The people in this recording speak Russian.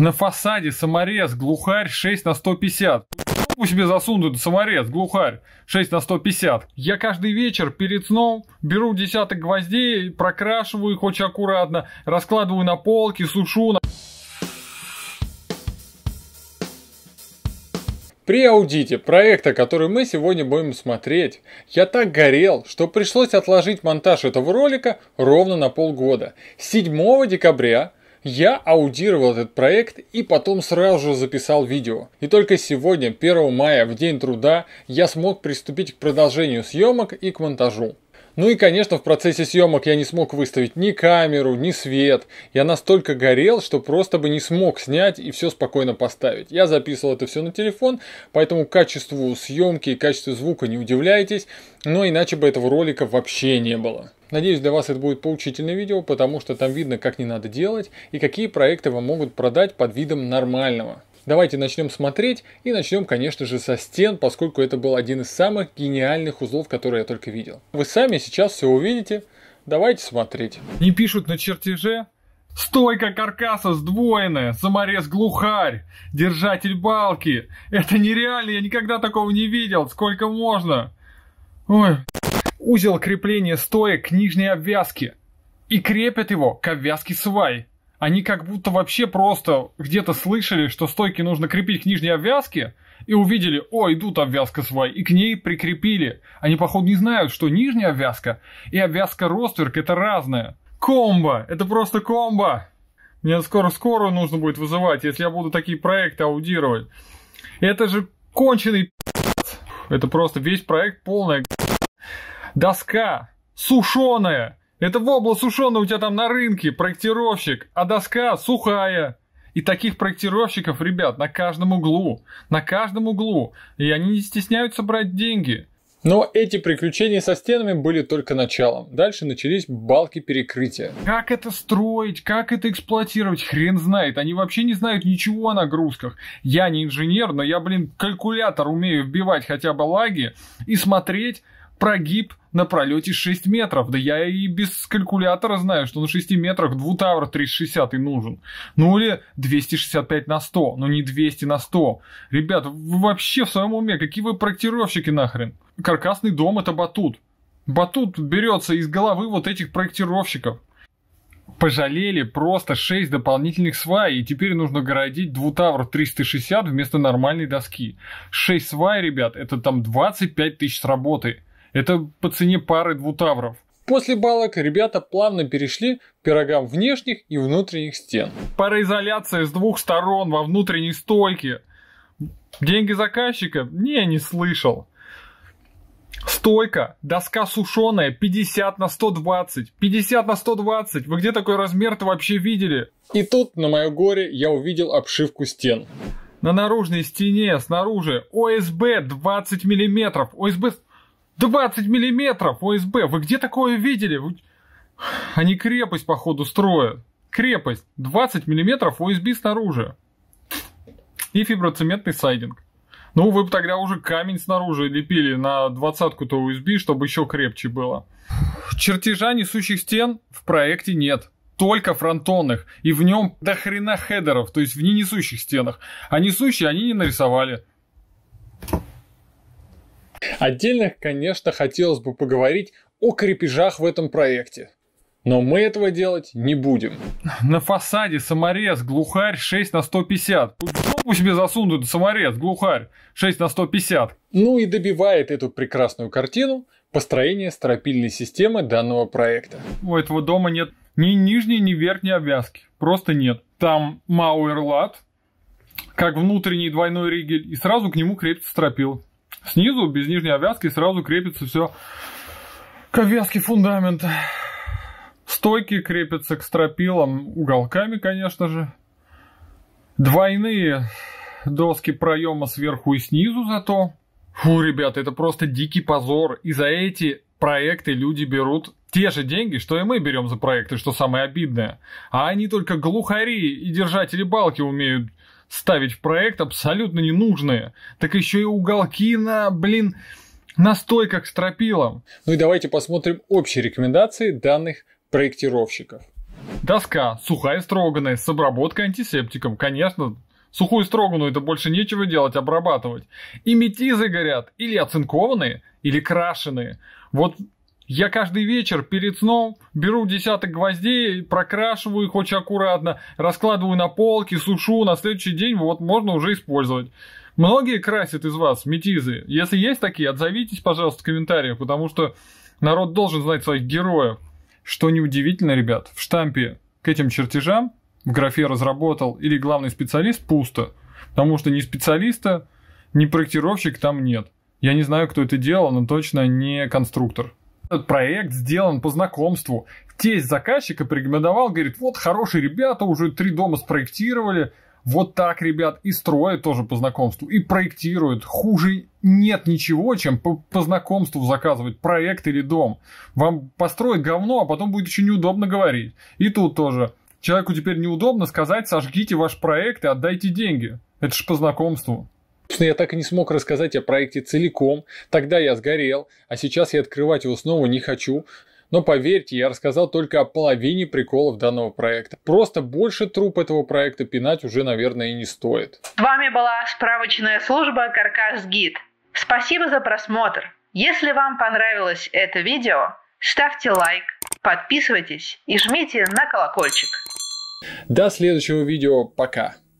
На фасаде саморез, глухарь 6 на 150. Пусть себе засунут саморез, глухарь 6 на 150. Я каждый вечер перед сном беру десяток гвоздей, прокрашиваю их очень аккуратно, раскладываю на полки, сушу на... При аудите проекта, который мы сегодня будем смотреть, я так горел, что пришлось отложить монтаж этого ролика ровно на полгода. 7 декабря я аудировал этот проект и потом сразу же записал видео. И только сегодня, 1 мая, в День труда, я смог приступить к продолжению съемок и к монтажу. Ну и, конечно, в процессе съемок я не смог выставить ни камеру, ни свет. Я настолько горел, что просто бы не смог снять и все спокойно поставить. Я записывал это все на телефон, поэтому качеству съемки и качеству звука не удивляйтесь, но иначе бы этого ролика вообще не было. Надеюсь, для вас это будет поучительное видео, потому что там видно, как не надо делать и какие проекты вам могут продать под видом нормального. Давайте начнем смотреть и начнем, конечно же, со стен, поскольку это был один из самых гениальных узлов, которые я только видел. Вы сами сейчас все увидите. Давайте смотреть. Не пишут на чертеже, Стойка каркаса сдвоенная, саморез-глухарь, держатель балки. Это нереально, я никогда такого не видел, сколько можно. Ой. Узел крепления стоек к нижней обвязке. И крепят его к обвязке свай они как будто вообще просто где-то слышали, что стойки нужно крепить к нижней обвязке, и увидели, о, идут обвязка с и к ней прикрепили. Они, походу, не знают, что нижняя обвязка и обвязка ростверк это разное. Комбо! Это просто комбо! Мне скоро скорую нужно будет вызывать, если я буду такие проекты аудировать. Это же конченый Это просто весь проект полная Доска сушеная это вобла сушеная у тебя там на рынке, проектировщик, а доска сухая. И таких проектировщиков, ребят, на каждом углу. На каждом углу. И они не стесняются брать деньги. Но эти приключения со стенами были только началом. Дальше начались балки перекрытия. Как это строить, как это эксплуатировать, хрен знает. Они вообще не знают ничего о нагрузках. Я не инженер, но я, блин, калькулятор умею вбивать хотя бы лаги и смотреть, прогиб на пролете 6 метров. Да я и без калькулятора знаю, что на 6 метрах двутавр 360 и нужен. Ну или 265 на 100, но не 200 на 100. Ребят, вы вообще в своем уме? Какие вы проектировщики нахрен? Каркасный дом это батут. Батут берется из головы вот этих проектировщиков. Пожалели просто 6 дополнительных свай, и теперь нужно городить двутавр 360 вместо нормальной доски. 6 свай, ребят, это там 25 тысяч с работы. Это по цене пары двутавров. После балок ребята плавно перешли к пирогам внешних и внутренних стен. Пароизоляция с двух сторон во внутренней стойке. Деньги заказчика? Не, не слышал. Стойка, доска сушеная, 50 на 120. 50 на 120, вы где такой размер-то вообще видели? И тут, на мое горе, я увидел обшивку стен. На наружной стене, снаружи, ОСБ 20 мм. ОСБ 20 миллиметров ОСБ, вы где такое видели? Они крепость, походу, строят. Крепость. 20 миллиметров ОСБ снаружи. И фиброцементный сайдинг. Ну, вы бы тогда уже камень снаружи лепили на двадцатку-то USB, чтобы еще крепче было. Чертежа несущих стен в проекте нет. Только фронтонных. И в нем до хрена хедеров, то есть в ненесущих стенах. А несущие они не нарисовали. Отдельно, конечно, хотелось бы поговорить о крепежах в этом проекте. Но мы этого делать не будем. На фасаде саморез, глухарь 6 на 150. Пусть себе засунут саморез, глухарь 6 на 150. Ну и добивает эту прекрасную картину построение стропильной системы данного проекта. У этого дома нет ни нижней, ни верхней обвязки. Просто нет. Там Мауэрлат, как внутренний двойной ригель, и сразу к нему крепится стропил. Снизу, без нижней обвязки, сразу крепится все к обвязке фундамента. Стойки крепятся к стропилам уголками, конечно же. Двойные доски проема сверху и снизу зато. Фу, ребята, это просто дикий позор. И за эти проекты люди берут те же деньги, что и мы берем за проекты, что самое обидное. А они только глухари и держатели балки умеют ставить в проект абсолютно ненужные. Так еще и уголки на, блин, на стойках с тропилом. Ну и давайте посмотрим общие рекомендации данных проектировщиков. Доска сухая и строганная, с обработкой антисептиком. Конечно, сухую строганную это больше нечего делать, обрабатывать. И метизы горят, или оцинкованные, или крашеные. Вот я каждый вечер перед сном беру десяток гвоздей, прокрашиваю их очень аккуратно, раскладываю на полке, сушу, на следующий день вот можно уже использовать. Многие красят из вас метизы. Если есть такие, отзовитесь, пожалуйста, в комментариях, потому что народ должен знать своих героев. Что неудивительно, ребят, в штампе к этим чертежам в графе разработал или главный специалист пусто, потому что ни специалиста, ни проектировщик там нет. Я не знаю, кто это делал, но точно не конструктор. Этот проект сделан по знакомству. Тесть заказчика порекомендовал, говорит, вот хорошие ребята, уже три дома спроектировали, вот так, ребят, и строят тоже по знакомству, и проектируют. Хуже нет ничего, чем по, по знакомству заказывать проект или дом. Вам построят говно, а потом будет еще неудобно говорить. И тут тоже. Человеку теперь неудобно сказать, сожгите ваш проект и отдайте деньги. Это же по знакомству я так и не смог рассказать о проекте целиком, тогда я сгорел, а сейчас я открывать его снова не хочу, но поверьте, я рассказал только о половине приколов данного проекта. Просто больше труп этого проекта пинать уже, наверное, и не стоит. С вами была справочная служба «Каркас Гид». Спасибо за просмотр. Если вам понравилось это видео, ставьте лайк, подписывайтесь и жмите на колокольчик. До следующего видео. Пока.